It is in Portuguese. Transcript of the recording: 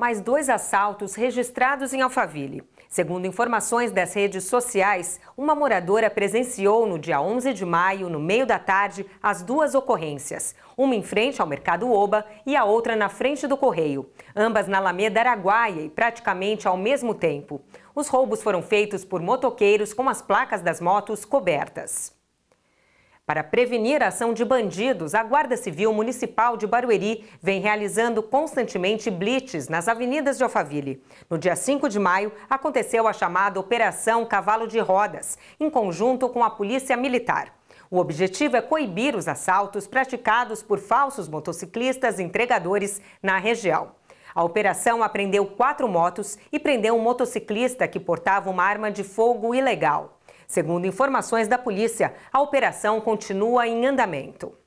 mais dois assaltos registrados em Alphaville. Segundo informações das redes sociais, uma moradora presenciou no dia 11 de maio, no meio da tarde, as duas ocorrências, uma em frente ao Mercado Oba e a outra na frente do Correio, ambas na Alameda Araguaia e praticamente ao mesmo tempo. Os roubos foram feitos por motoqueiros com as placas das motos cobertas. Para prevenir a ação de bandidos, a Guarda Civil Municipal de Barueri vem realizando constantemente blitz nas avenidas de Alphaville. No dia 5 de maio, aconteceu a chamada Operação Cavalo de Rodas, em conjunto com a Polícia Militar. O objetivo é coibir os assaltos praticados por falsos motociclistas entregadores na região. A operação apreendeu quatro motos e prendeu um motociclista que portava uma arma de fogo ilegal. Segundo informações da polícia, a operação continua em andamento.